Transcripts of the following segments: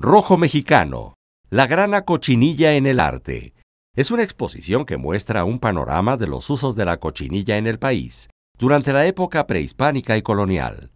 Rojo Mexicano, la grana cochinilla en el arte. Es una exposición que muestra un panorama de los usos de la cochinilla en el país durante la época prehispánica y colonial.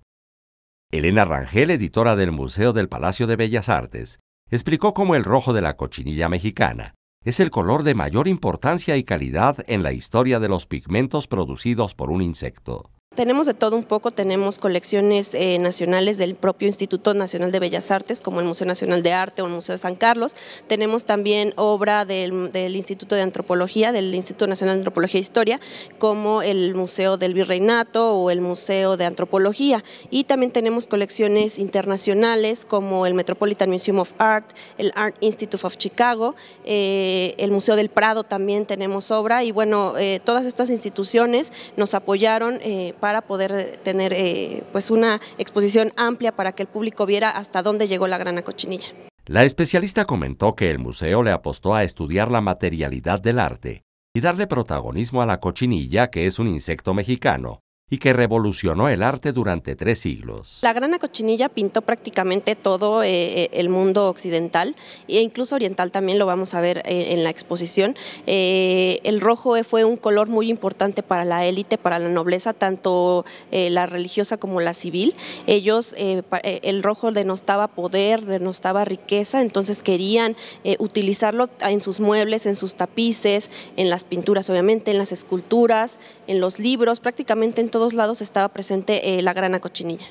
Elena Rangel, editora del Museo del Palacio de Bellas Artes, explicó cómo el rojo de la cochinilla mexicana es el color de mayor importancia y calidad en la historia de los pigmentos producidos por un insecto. Tenemos de todo un poco, tenemos colecciones eh, nacionales del propio Instituto Nacional de Bellas Artes, como el Museo Nacional de Arte o el Museo de San Carlos. Tenemos también obra del, Instituto de Antropología, del Instituto Nacional de Antropología e Historia, como el Museo del Virreinato o el Museo de Antropología. Y también tenemos colecciones internacionales como el Metropolitan Museum of Art, el Art Institute of Chicago, eh, el Museo del Prado también tenemos obra. Y bueno, eh, todas estas instituciones nos apoyaron para poder eh, tener eh, pues una exposición amplia para que el público viera hasta dónde llegó la grana cochinilla. La especialista comentó que el museo le apostó a estudiar la materialidad del arte y darle protagonismo a la cochinilla, que es un insecto mexicano, y que revolucionó el arte durante tres siglos. La grana cochinilla pintó prácticamente todo eh, eh, el mundo occidental e incluso oriental también lo vamos a ver eh, en, la exposición. el rojo fue un color muy importante para la élite, para la nobleza, tanto la religiosa como la civil. Ellos, el rojo denostaba poder, denostaba riqueza, entonces querían utilizarlo en sus muebles, en sus tapices, en las pinturas obviamente, en las esculturas, en los libros, prácticamente en todo todos lados estaba presente eh, la grana cochinilla.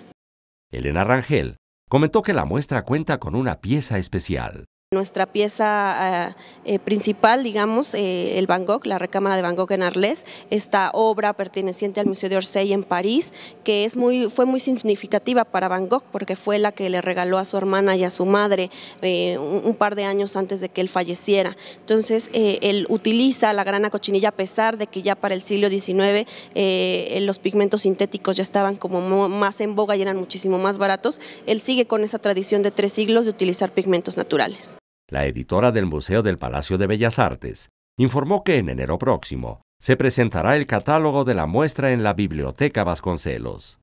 Elena Rangel comentó que la muestra cuenta con una pieza especial, nuestra pieza ah, eh, principal, digamos, eh, el Van Gogh, la recámara de Van Gogh en Arles, esta obra perteneciente al Museo de Orsay en París, que es muy, fue muy significativa para Van Gogh porque fue la que le regaló a su hermana y a su madre eh, un, un, par de años antes de que él falleciera. Entonces, él utiliza la grana cochinilla a pesar de que ya para el siglo XIX los pigmentos sintéticos ya estaban como más en boga y eran muchísimo más baratos. Él sigue con esa tradición de tres siglos de utilizar pigmentos naturales la editora del Museo del Palacio de Bellas Artes, informó que en enero próximo se presentará el catálogo de la muestra en la Biblioteca Vasconcelos.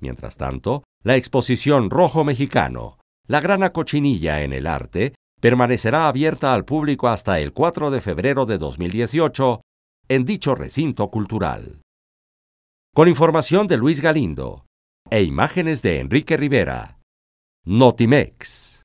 Mientras tanto, la exposición Rojo Mexicano, la grana cochinilla en el arte, permanecerá abierta al público hasta el 4 de febrero de 2018 en dicho recinto cultural. Con información de Luis Galindo e imágenes de Enrique Rivera. Notimex.